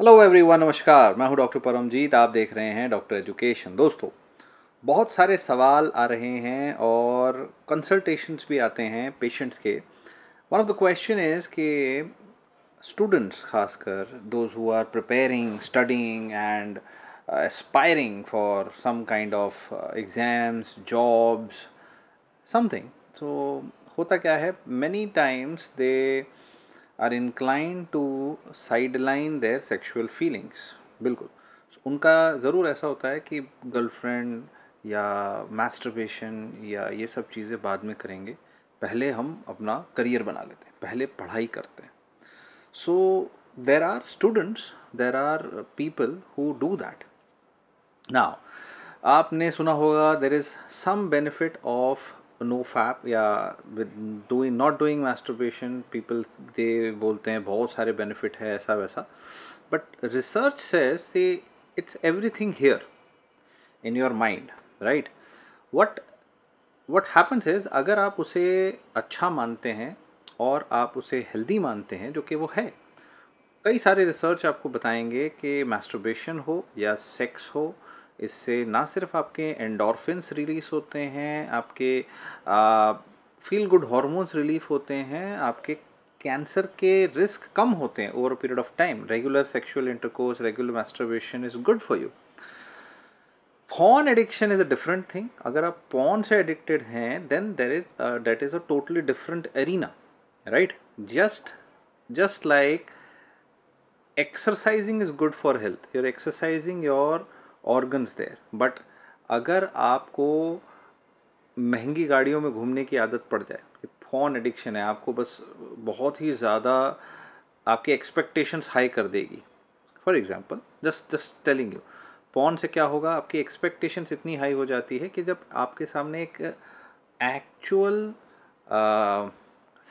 Hello everyone नमस्कार मैं हूं डॉक्टर परमजीत आप देख रहे हैं डॉक्टर एजुकेशन दोस्तों बहुत सारे सवाल आ रहे हैं और कंसल्टेशंस भी आते हैं पेशेंट्स के one of the question is कि स्टूडेंट्स खासकर those who are preparing studying and aspiring for some kind of exams jobs something so होता क्या है many times they are incline to side line their sexual feelings बिल्कुल उनका ज़रूर ऐसा होता है कि गर्लफ्रेंड या मैस्टरबेशन या ये सब चीज़ें बाद में करेंगे पहले हम अपना करियर बना लेते हैं पहले पढ़ाई करते हैं so there are students there are people who do that now आपने सुना होगा there is some benefit of no fap या doing not doing masturbation people they बोलते हैं बहुत सारे बेनिफिट है ऐसा वैसा बट रिसर्च से it's it's everything here in your mind right what what happens is अगर आप उसे अच्छा मानते हैं और आप उसे हेल्दी मानते हैं जो कि वो है कई सारे रिसर्च आपको बताएंगे कि मैस्ट्रोबेशन हो या सेक्स हो इससे ना सिर्फ आपके एंडोरफिनस रिलीज़ होते हैं आपके फील गुड हॉर्मोन्स रिलीफ होते हैं आपके कैंसर के रिस्क कम होते हैं over period of time regular sexual intercourse regular masturbation is good for you porn addiction is a different thing अगर आप पॉन से एडिक्टेड हैं then there is that is a totally different arena right just just like exercising is good for health your exercising your organs there but अगर आपको महंगी गाड़ियों में घूमने की आदत पड़ जाए फोन एडिक्शन है आपको बस बहुत ही ज़्यादा आपकी एक्सपेक्टेशंस हाई कर देगी for example just just telling you phone से क्या होगा आपकी एक्सपेक्टेशंस इतनी हाई हो जाती है कि जब आपके सामने एक एक्चुअल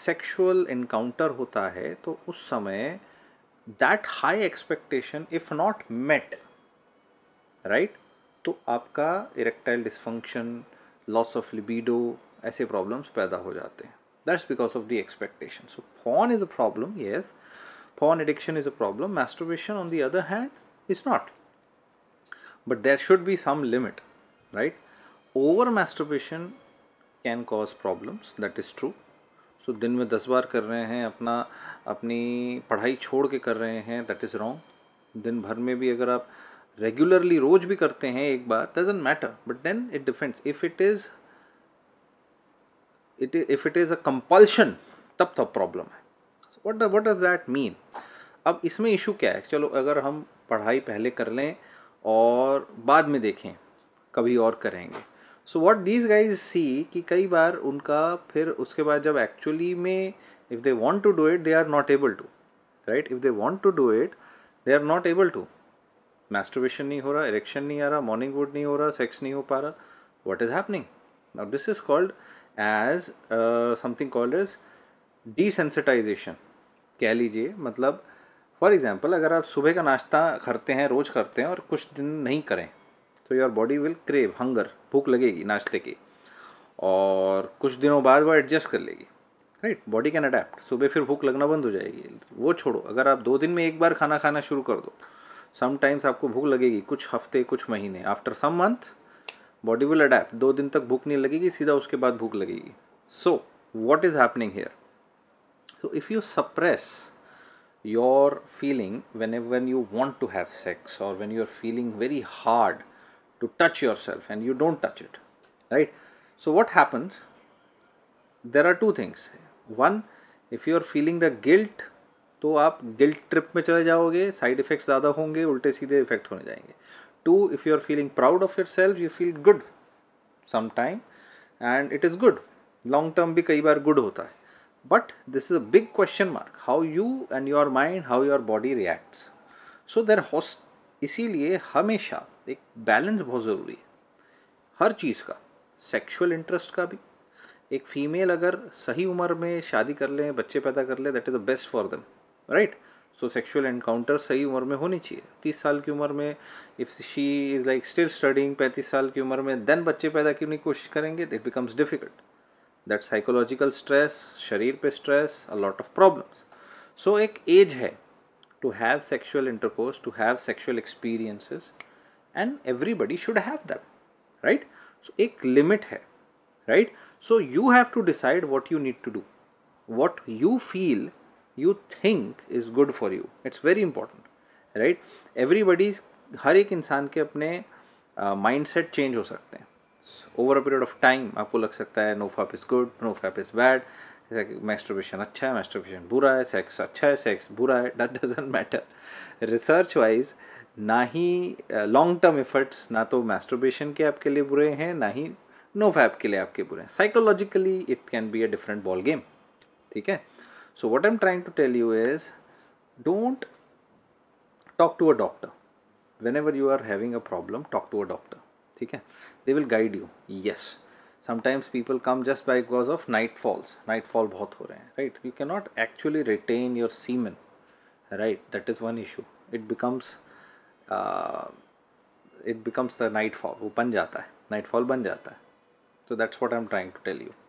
सेक्सुअल इनकाउंटर होता है तो उस समय that high expectation if not met right तो आपका erectile dysfunction loss of libido ऐसे प्रॉब्लम्स पैदा हो जाते हैं that's because of the expectation so porn is a problem yes porn addiction is a problem masturbation on the other hand is not but there should be some limit right over masturbation can cause problems that is true so दिन में दस बार कर रहे हैं अपना अपनी पढ़ाई छोड़ के कर रहे हैं दैट इज रॉन्ग दिन भर में भी अगर आप रेगुलरली रोज भी करते हैं एक बार doesn't matter but then it depends if it is it if it is a compulsion तब तब तो प्रॉब्लम है what what does that mean अब इसमें इशू क्या है चलो अगर हम पढ़ाई पहले कर लें और बाद में देखें कभी और करेंगे so what these guys see कि कई बार उनका फिर उसके बाद जब एक्चुअली में if they want to do it they are not able to right if they want to do it they are not able to masturbation नहीं हो रहा इरेक्शन नहीं आ रहा मॉर्निंग वुड नहीं हो रहा सेक्स नहीं हो पा रहा what is happening now this is called as something called is desensitization कह लीजिए मतलब फॉर एग्जाम्पल अगर आप सुबह का नाश्ता करते हैं रोज़ करते हैं और कुछ दिन नहीं करें तो your body will crave hunger भूख लगेगी नाश्ते की और कुछ दिनों बाद वो एडजस्ट कर लेगी राइट बॉडी कैन अडेप्ट सुबह फिर भूख लगना बंद हो जाएगी वो छोड़ो अगर आप दो दिन में एक बार खाना खाना शुरू कर दो समटाइम्स आपको भूख लगेगी कुछ हफ्ते कुछ महीने after some month body will adapt दो दिन तक भूख नहीं लगेगी सीधा उसके बाद भूख लगेगी so what is happening here so if you suppress your feeling when when you want to have sex और when you are feeling very hard to touch your self and you don't touch it right so what happens there are two things one if you are feeling the guilt तो आप guilt trip में चले जाओगे side effects ज़्यादा होंगे उल्टे सीधे effect होने जाएंगे two if you are feeling proud of your self you feel good some time and it is good long term भी कई बार गुड होता है but this is a big question mark how you and your mind how your body reacts so there हॉस्ट इसीलिए हमेशा एक balance बहुत ज़रूरी है हर चीज़ का सेक्शुअल इंटरेस्ट का भी एक फीमेल अगर सही उम्र में शादी कर लें बच्चे पैदा कर लें that is the best for them right so sexual encounter सही उम्र में होनी चाहिए तीस साल की उम्र में if she is like still studying पैंतीस साल की उम्र में देन बच्चे पैदा करने की कोशिश करेंगे it becomes difficult that psychological stress शरीर पे stress a lot of problems so एक एज है to have sexual intercourse to have sexual experiences and everybody should have that right so एक लिमिट है right so you have to decide what you need to do what you feel you think is good for you it's very important right everybody's हर एक इंसान के अपने mind set change हो सकते हैं over a period of time आपको लग सकता है no fap is good no fap is bad masturbation अच्छा है मैस्ट्रोबेशन बुरा है सेक्स अच्छा है सेक्स बुरा है that doesn't matter research wise ना ही लॉन्ग टर्म इफर्ट्स ना तो मैस्ट्रोबेशन के आपके लिए बुरे हैं ना ही नो फैप के लिए आपके बुरे हैं psychologically it can be a different ball game ठीक है So what I'm trying to tell you is don't talk to a doctor. Whenever you are having a problem, talk to a doctor. Okay? They will guide you. Yes. Sometimes people come just by because of nightfalls. Nightfall बहुत हो रहे हैं, right? You cannot actually retain your semen, right? That is one issue. It becomes uh, it becomes the nightfall. वो बन जाता है, nightfall बन जाता है. So that's what I'm trying to tell you.